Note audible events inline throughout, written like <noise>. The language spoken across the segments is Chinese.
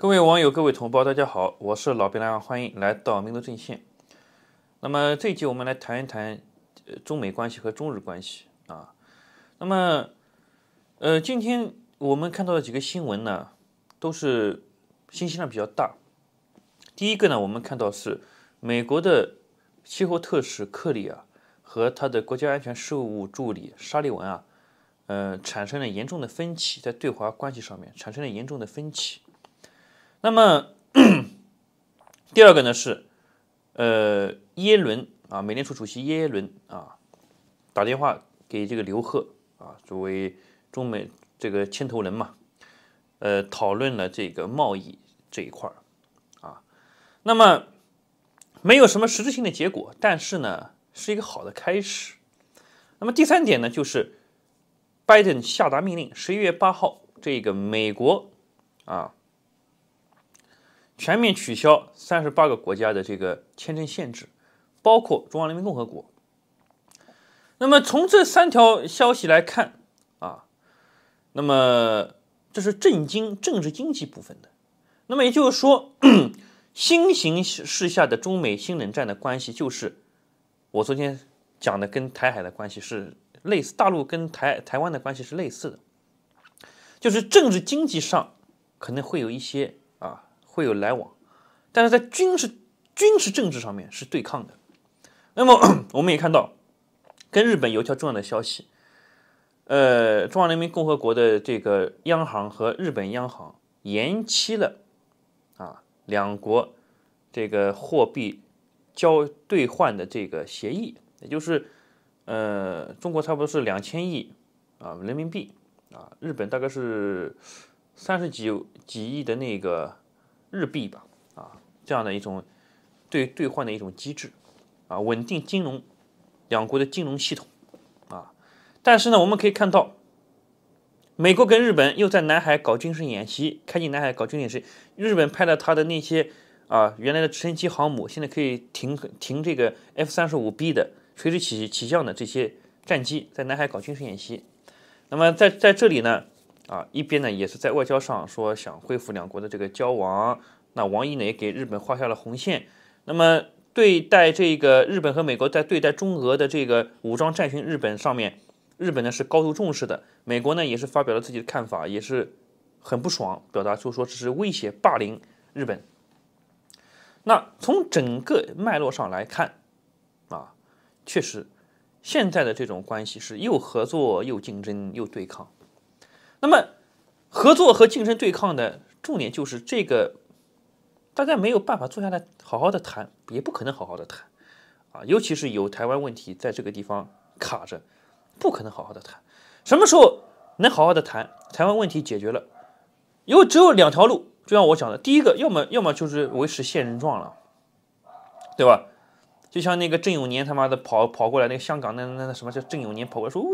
各位网友，各位同胞，大家好，我是老兵蓝，欢迎来到民族阵线。那么这一集我们来谈一谈中美关系和中日关系啊。那么呃，今天我们看到的几个新闻呢，都是信息量比较大。第一个呢，我们看到是美国的气候特使克里啊和他的国家安全事务助理沙利文啊，呃，产生了严重的分歧，在对华关系上面产生了严重的分歧。那么，<clears throat> 第二个呢是，呃，耶伦啊，美联储主席耶伦啊，打电话给这个刘鹤啊，作为中美这个牵头人嘛，呃，讨论了这个贸易这一块儿啊。那么，没有什么实质性的结果，但是呢，是一个好的开始。那么第三点呢，就是拜登下达命令，十一月八号，这个美国啊。全面取消三十八个国家的这个签证限制，包括中华人民共和国。那么从这三条消息来看啊，那么这是震惊政治经济部分的。那么也就是说，<clears throat> 新形势下的中美新冷战的关系，就是我昨天讲的跟台海的关系是类似，大陆跟台台湾的关系是类似的，就是政治经济上可能会有一些。会有来往，但是在军事、军事政治上面是对抗的。那么 <clears throat> 我们也看到，跟日本有一条重要的消息，呃，中华人民共和国的这个央行和日本央行延期了啊，两国这个货币交兑换的这个协议，也就是呃，中国差不多是两千亿啊人民币啊，日本大概是三十几几亿的那个。日币吧，啊，这样的一种对兑换的一种机制，啊，稳定金融，两国的金融系统，啊，但是呢，我们可以看到，美国跟日本又在南海搞军事演习，开进南海搞军事演习，日本派了它的那些啊原来的直升机航母，现在可以停停这个 F 三十五 B 的垂直起起降的这些战机，在南海搞军事演习，那么在在这里呢？啊，一边呢也是在外交上说想恢复两国的这个交往，那王毅呢也给日本画下了红线。那么对待这个日本和美国在对待中俄的这个武装战训，日本上面，日本呢是高度重视的，美国呢也是发表了自己的看法，也是很不爽，表达出说这是威胁霸凌日本。那从整个脉络上来看，啊，确实现在的这种关系是又合作又竞争又对抗。那么，合作和竞争对抗的重点就是这个，大家没有办法坐下来好好的谈，也不可能好好的谈，啊，尤其是有台湾问题在这个地方卡着，不可能好好的谈。什么时候能好好的谈？台湾问题解决了，因为只有两条路，就像我讲的，第一个，要么要么就是维持现状了，对吧？就像那个郑永年他妈的跑跑过来，那个香港那那那什么叫郑永年跑过来说。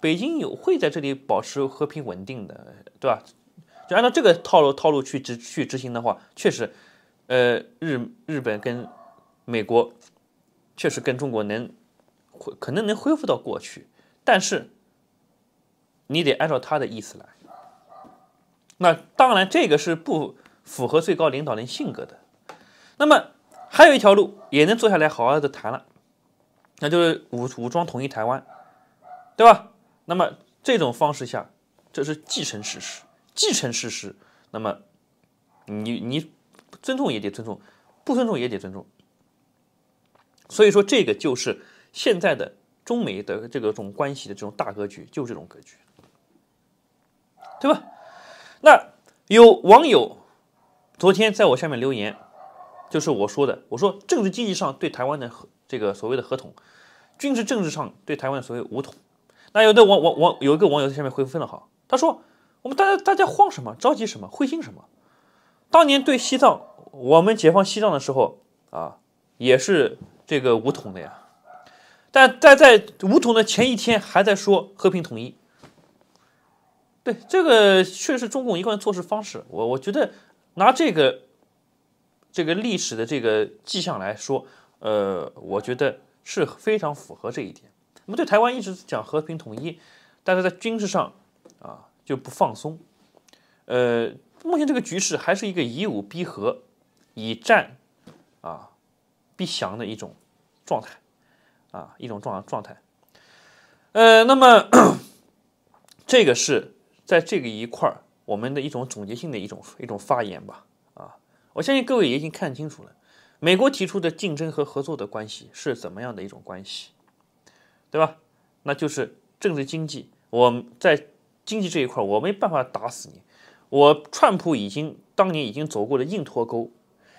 北京有会在这里保持和平稳定的，对吧？就按照这个套路套路去执去执行的话，确实，呃，日日本跟美国确实跟中国能可能能恢复到过去，但是你得按照他的意思来。那当然，这个是不符合最高领导人性格的。那么还有一条路也能坐下来好好的谈了，那就是武武装统一台湾，对吧？那么这种方式下，这是继承事实，继承事实。那么你你尊重也得尊重，不尊重也得尊重。所以说，这个就是现在的中美的这个这种关系的这种大格局，就这种格局，对吧？那有网友昨天在我下面留言，就是我说的，我说政治经济上对台湾的合这个所谓的合同，军事政治上对台湾所谓武统。那有的网网网有一个网友在下面回复非常好，他说：“我们大家大家慌什么，着急什么，灰心什么？当年对西藏，我们解放西藏的时候啊，也是这个武统的呀。但在在武统的前一天，还在说和平统一。对这个，确实是中共一贯做事方式。我我觉得拿这个这个历史的这个迹象来说，呃，我觉得是非常符合这一点。”我们对台湾一直讲和平统一，但是在军事上啊就不放松。呃，目前这个局势还是一个以武逼和、以战啊必降的一种状态啊，一种状状态。呃，那么这个是在这个一块儿我们的一种总结性的一种一种发言吧。啊，我相信各位也已经看清楚了，美国提出的竞争和合作的关系是怎么样的一种关系。对吧？那就是政治经济，我在经济这一块我没办法打死你。我川普已经当年已经走过了硬脱钩，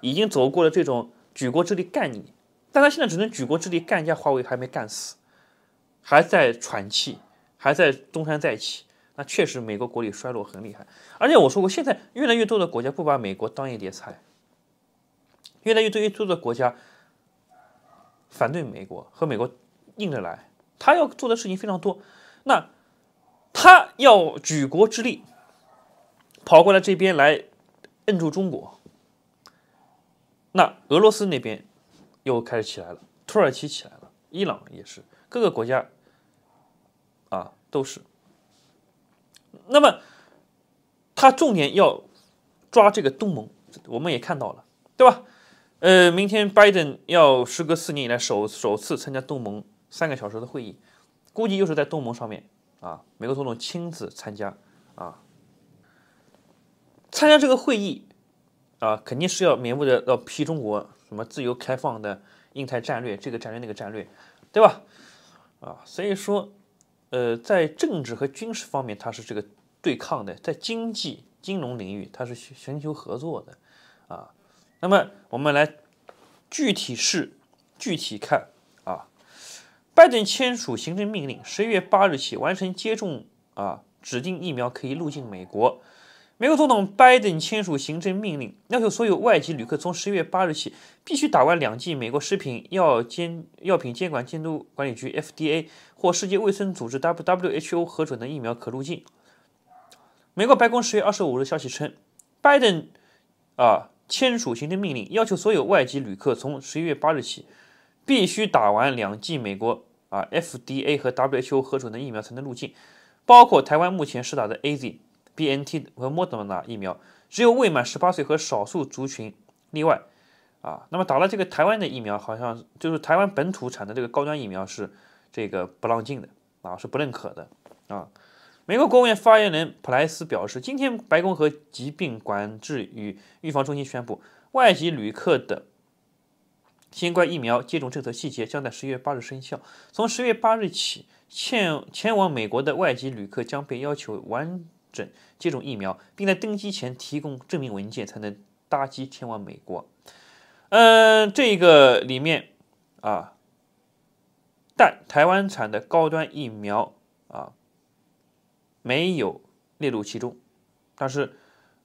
已经走过了这种举国之力干你，但他现在只能举国之力干一下华为，还没干死，还在喘气，还在东山再起。那确实，美国国力衰落很厉害。而且我说过，现在越来越多的国家不把美国当一碟菜，越来越多、越多的国家反对美国和美国硬着来。他要做的事情非常多，那他要举国之力跑过来这边来摁住中国，那俄罗斯那边又开始起来了，土耳其起来了，伊朗也是，各个国家啊都是。那么他重点要抓这个东盟，我们也看到了，对吧？呃，明天拜登要时隔四年以来首首次参加东盟。三个小时的会议，估计又是在东盟上面啊，美国总统亲自参加啊，参加这个会议啊，肯定是要免不了要批中国什么自由开放的印太战略，这个战略那个战略，对吧？啊，所以说，呃，在政治和军事方面，它是这个对抗的；在经济、金融领域，它是寻求合作的啊。那么，我们来具体是具体看。拜登签署行政命令，十一月八日起完成接种啊，指定疫苗可以入境美国。美国总统拜登签署行政命令，要求所有外籍旅客从十一月八日起必须打完两剂美国食品药监药品监管监督管理局 FDA 或世界卫生组织 WHO 核准的疫苗，可入境。美国白宫十月二十五日消息称，拜登啊签署行政命令，要求所有外籍旅客从十一月八日起。必须打完两剂美国啊 FDA 和 WHO 核准的疫苗才能入境，包括台湾目前试打的 AZ、BNT 和 m o d e 疫苗，只有未满十八岁和少数族群例外。啊，那么打了这个台湾的疫苗，好像就是台湾本土产的这个高端疫苗是这个不让进的啊，是不认可的啊。美国国务院发言人普莱斯表示，今天白宫和疾病管制与预防中心宣布，外籍旅客的。新冠疫苗接种政策细节将在十月八日生效。从十月八日起，前前往美国的外籍旅客将被要求完整接种疫苗，并在登机前提供证明文件才能搭机前往美国。嗯，这个里面啊，但台湾产的高端疫苗啊没有列入其中，但是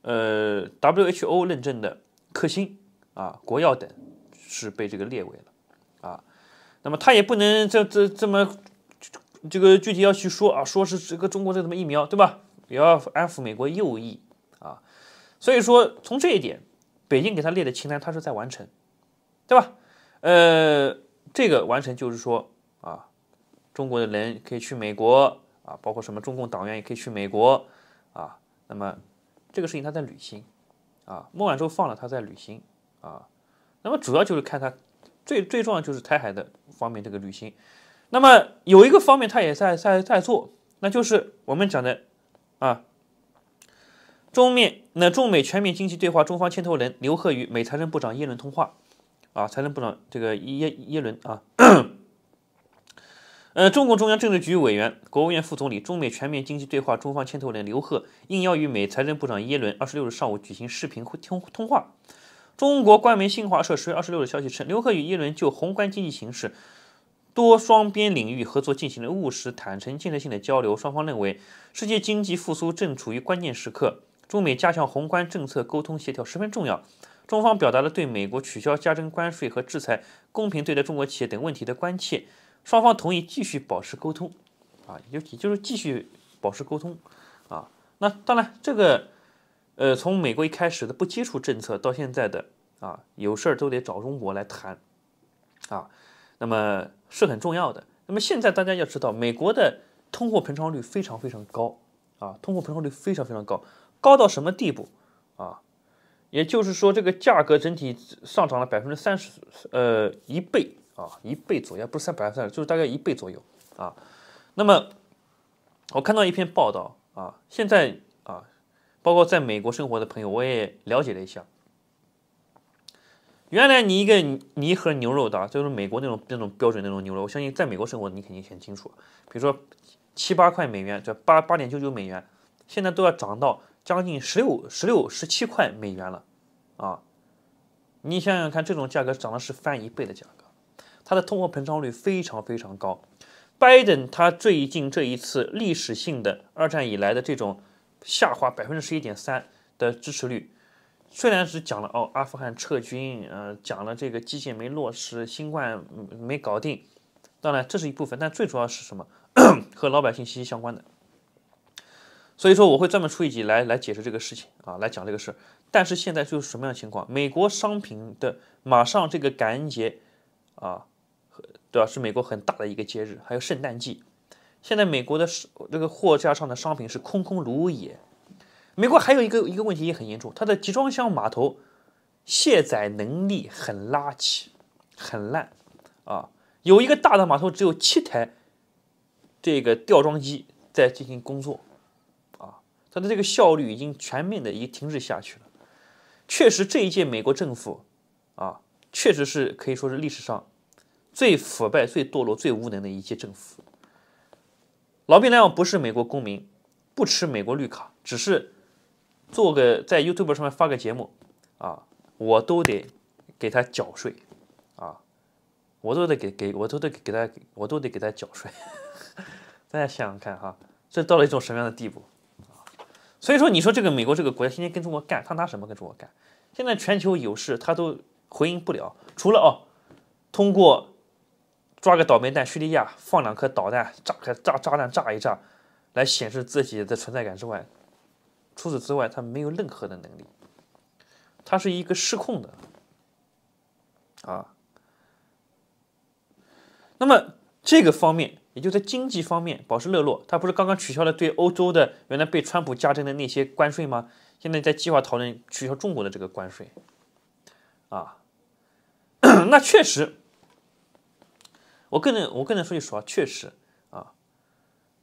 呃，WHO 认证的科兴啊、国药等。是被这个列为了，啊，那么他也不能这这这么这个具体要去说啊，说是这个中国这什么疫苗对吧？也要安抚美国右翼啊，所以说从这一点，北京给他列的清单，他是在完成，对吧？呃，这个完成就是说啊，中国的人可以去美国啊，包括什么中共党员也可以去美国啊，那么这个事情他在履行啊，孟晚舟放了他在履行啊。那么主要就是看他，最最重要就是台海的方面这个履行。那么有一个方面他也在在在做，那就是我们讲的啊，中面那中美全面经济对话中方牵头人刘鹤与美财政部长耶伦通话啊，财政部长这个耶耶伦啊，呃，中共中央政治局委员、国务院副总理中美全面经济对话中方牵头人刘鹤应邀与美财政部长耶伦二十六日上午举行视频会通通话。中国官媒新华社十月二十六日消息称，刘鹤与耶伦就宏观经济形势、多双边领域合作进行了务实、坦诚、建设性的交流。双方认为，世界经济复苏正处于关键时刻，中美加强宏观政策沟通协调十分重要。中方表达了对美国取消加征关税和制裁、公平对待中国企业等问题的关切。双方同意继续保持沟通，啊，也就也就是继续保持沟通，啊，那当然这个。呃，从美国一开始的不接触政策到现在的啊，有事儿都得找中国来谈，啊，那么是很重要的。那么现在大家要知道，美国的通货膨胀率非常非常高，啊，通货膨胀率非常非常高，高到什么地步啊？也就是说，这个价格整体上涨了百分之三十，呃，一倍啊，一倍左右，不是三百三十，就是大概一倍左右啊。那么我看到一篇报道啊，现在啊。包括在美国生活的朋友，我也了解了一下。原来你一个你一盒牛肉啊，就是美国那种那种标准那种牛肉，我相信在美国生活你肯定很清楚。比如说七八块美元，这八八点九九美元，现在都要涨到将近十六十六十七块美元了啊！你想想看，这种价格涨的是翻一倍的价格，它的通货膨胀率非常非常高。拜登他最近这一次历史性的二战以来的这种。下滑百分之十一点三的支持率，虽然是讲了哦，阿富汗撤军，呃，讲了这个基建没落实，新冠没搞定，当然这是一部分，但最主要是什么？<clears throat> 和老百姓息息相关的。所以说我会专门出一集来来解释这个事情啊，来讲这个事儿。但是现在就是什么样的情况？美国商品的马上这个感恩节啊，对吧？是美国很大的一个节日，还有圣诞季。现在美国的这个货架上的商品是空空如也。美国还有一个一个问题也很严重，它的集装箱码头卸载能力很垃圾，很烂啊。有一个大的码头只有七台这个吊装机在进行工作啊，它的这个效率已经全面的经停滞下去了。确实这一届美国政府啊，确实是可以说是历史上最腐败、最堕落、最无能的一届政府。老宾那样不是美国公民，不吃美国绿卡，只是做个在 YouTube 上面发个节目，啊，我都得给他缴税，啊，我都得给给，我都得给他，我都得给他缴税。<laughs> 大家想想看哈，这到了一种什么样的地步啊？所以说，你说这个美国这个国家天天跟中国干，他拿什么跟中国干？现在全球有事他都回应不了，除了哦，通过。抓个倒霉蛋，叙利亚放两颗导弹，炸开炸炸弹，炸一炸，来显示自己的存在感之外，除此之外，他没有任何的能力，他是一个失控的，啊。那么这个方面，也就在经济方面，保持热络。他不是刚刚取消了对欧洲的原来被川普加征的那些关税吗？现在在计划讨论取消中国的这个关税，啊，那确实。我更能，我更能说句实话，确实，啊，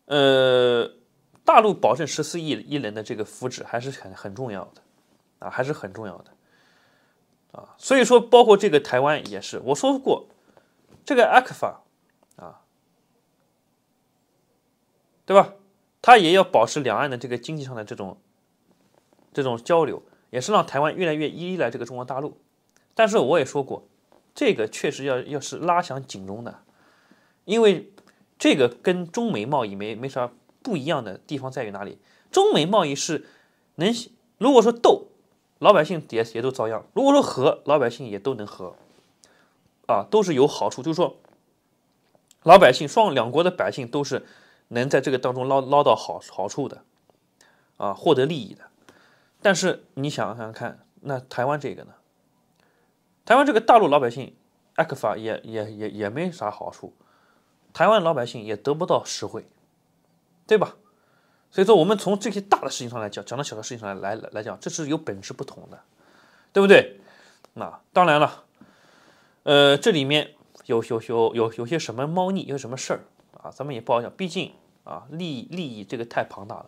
呃，大陆保证十四亿亿人的这个福祉还是很很重要的，啊，还是很重要的，啊，所以说，包括这个台湾也是，我说过，这个阿克法，啊，对吧？他也要保持两岸的这个经济上的这种，这种交流，也是让台湾越来越依赖这个中国大陆。但是我也说过，这个确实要要是拉响警钟的。因为这个跟中美贸易没没啥不一样的地方，在于哪里？中美贸易是能，如果说斗，老百姓也也都遭殃；如果说和，老百姓也都能和，啊，都是有好处。就是说，老百姓、双两国的百姓都是能在这个当中捞捞到好好处的，啊，获得利益的。但是你想想看，那台湾这个呢？台湾这个大陆老百姓挨克法也也也也没啥好处。台湾老百姓也得不到实惠，对吧？所以说，我们从这些大的事情上来讲，讲到小的事情上来来来讲，这是有本质不同的，对不对？那当然了，呃，这里面有有有有有些什么猫腻，有些什么事儿啊？咱们也不好讲，毕竟啊，利益利益这个太庞大了。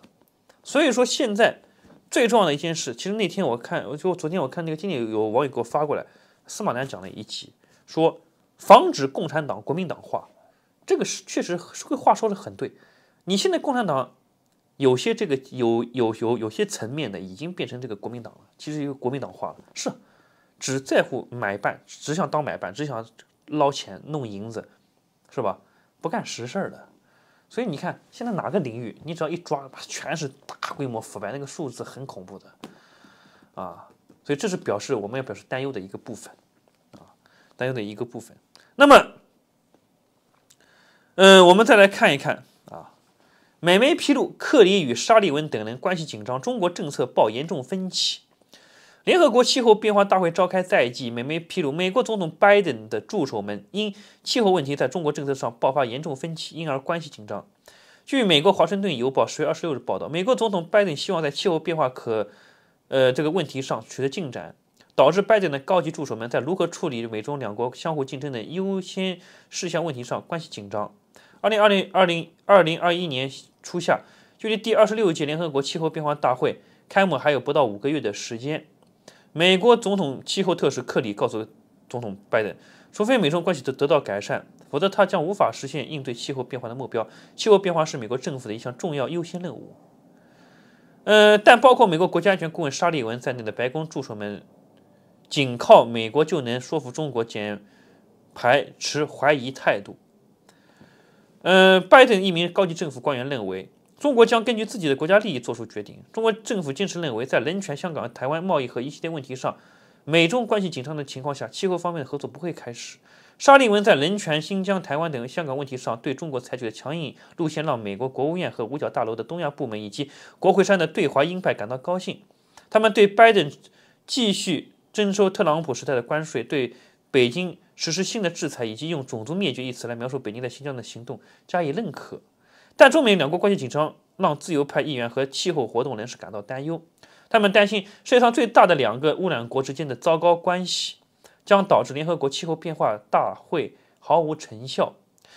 所以说，现在最重要的一件事，其实那天我看，我就昨天我看那个今天有有网友给我发过来，司马南讲了一期，说防止共产党国民党化。这个是确实，会话说的很对。你现在共产党有些这个有有有有些层面的已经变成这个国民党了，其实一个国民党化了，是只在乎买办，只想当买办，只想捞钱弄银子，是吧？不干实事儿的。所以你看现在哪个领域，你只要一抓，全是大规模腐败，那个数字很恐怖的啊。所以这是表示我们要表示担忧的一个部分啊，担忧的一个部分。那么。嗯，我们再来看一看啊。美媒披露，克里与沙利文等人关系紧张，中国政策报严重分歧。联合国气候变化大会召开在即，美媒披露，美国总统拜登的助手们因气候问题在中国政策上爆发严重分歧，因而关系紧张。据美国《华盛顿邮报》十月二十六日报道，美国总统拜登希望在气候变化可呃这个问题上取得进展，导致拜登的高级助手们在如何处理美中两国相互竞争的优先事项问题上关系紧张。二零二零二零二零二一年初夏，距离第二十六届联合国气候变化大会开幕还有不到五个月的时间。美国总统气候特使克里告诉总统拜登，除非美中关系得得到改善，否则他将无法实现应对气候变化的目标。气候变化是美国政府的一项重要优先任务。呃，但包括美国国家安全顾问沙利文在内的白宫助手们，仅靠美国就能说服中国减排，持怀疑态度。嗯，拜登一名高级政府官员认为，中国将根据自己的国家利益做出决定。中国政府坚持认为，在人权、香港、台湾、贸易和一系列问题上，美中关系紧张的情况下，气候方面的合作不会开始。沙利文在人权、新疆、台湾等香港问题上对中国采取的强硬路线，让美国国务院和五角大楼的东亚部门以及国会山的对华鹰派感到高兴。他们对拜登继续征收特朗普时代的关税对。北京实施新的制裁，以及用“种族灭绝”一词来描述北京在新疆的行动，加以认可。但中美两国关系紧张，让自由派议员和气候活动人士感到担忧。他们担心世界上最大的两个污染国之间的糟糕关系，将导致联合国气候变化大会毫无成效。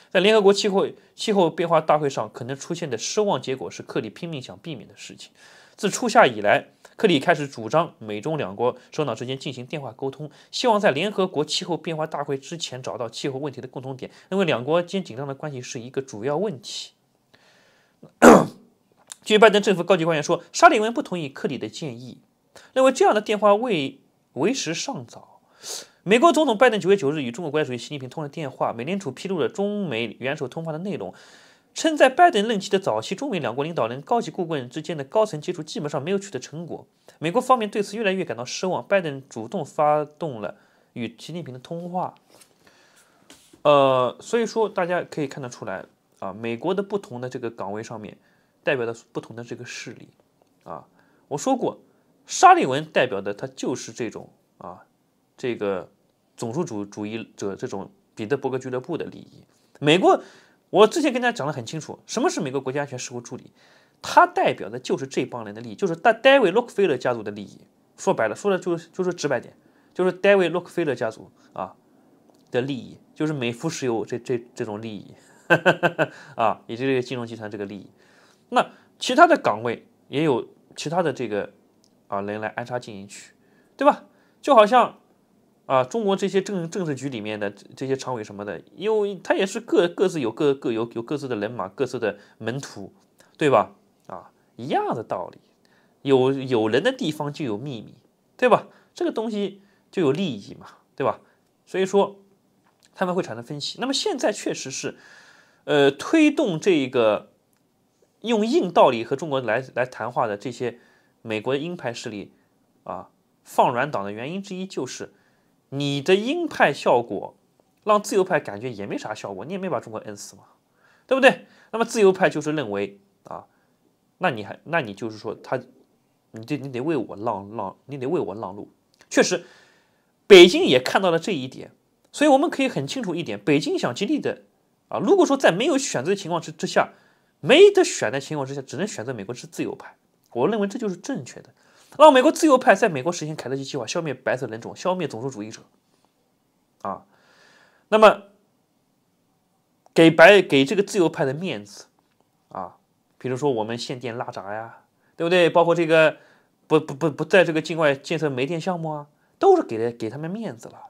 在联合国气候气候变化大会上可能出现的失望结果，是克里拼命想避免的事情。自初夏以来。克里开始主张美中两国首脑之间进行电话沟通，希望在联合国气候变化大会之前找到气候问题的共同点。认为两国间紧张的关系是一个主要问题。据拜登政府高级官员说，沙利文不同意克里的建议，认为这样的电话为为时尚早。美国总统拜登九月九日与中国国家主席习近平通了电话。美联储披露了中美元首通话的内容。称在拜登任期的早期，中美两国领导人高级顾问之间的高层接触基本上没有取得成果。美国方面对此越来越感到失望，拜登主动发动了与习近平的通话。呃，所以说大家可以看得出来啊，美国的不同的这个岗位上面代表的不同的这个势力啊。我说过，沙利文代表的他就是这种啊，这个种族主主义者这种彼得伯格俱乐部的利益，美国。我之前跟大家讲得很清楚，什么是美国国家安全事务助理，他代表的就是这帮人的利益，就是戴戴维洛克菲勒家族的利益。说白了，说的就是就是直白点，就是戴维洛克菲勒家族啊的利益，就是美孚石油这这这种利益 <laughs> 啊，以及这个金融集团这个利益。那其他的岗位也有其他的这个啊人来安插进去，对吧？就好像。啊，中国这些政政治局里面的这些常委什么的，因为他也是各各自有各各有有各自的人马，各自的门徒，对吧？啊，一样的道理，有有人的地方就有秘密，对吧？这个东西就有利益嘛，对吧？所以说他们会产生分歧。那么现在确实是，呃，推动这个用硬道理和中国来来谈话的这些美国的鹰派势力啊，放软党的原因之一就是。你的鹰派效果，让自由派感觉也没啥效果，你也没把中国摁死嘛，对不对？那么自由派就是认为啊，那你还，那你就是说他，你得你得为我让让，你得为我让路。确实，北京也看到了这一点，所以我们可以很清楚一点，北京想极力的啊，如果说在没有选择情况之之下，没得选的情况之下，只能选择美国是自由派，我认为这就是正确的。让美国自由派在美国实行凯特基计划，消灭白色人种，消灭种族主义者，啊，那么给白给这个自由派的面子啊，比如说我们限电拉闸呀，对不对？包括这个不不不不在这个境外建设煤电项目啊，都是给了给他们面子了，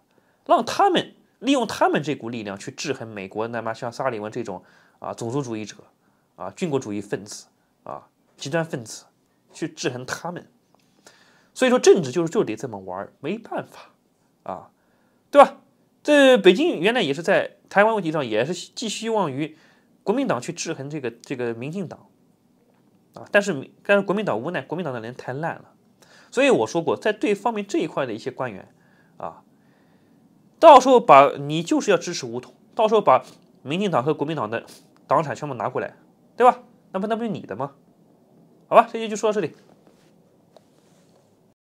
让他们利用他们这股力量去制衡美国，那么像萨利文这种啊种族主义者啊军国主义分子啊极端分子去制衡他们。所以说政治就是就得这么玩，没办法，啊，对吧？这北京原来也是在台湾问题上也是寄希望于国民党去制衡这个这个民进党，啊，但是但是国民党无奈，国民党的人太烂了，所以我说过，在对方面这一块的一些官员，啊，到时候把你就是要支持武统，到时候把民进党和国民党的党产全部拿过来，对吧？那不那不就你的吗？好吧，这期就说到这里。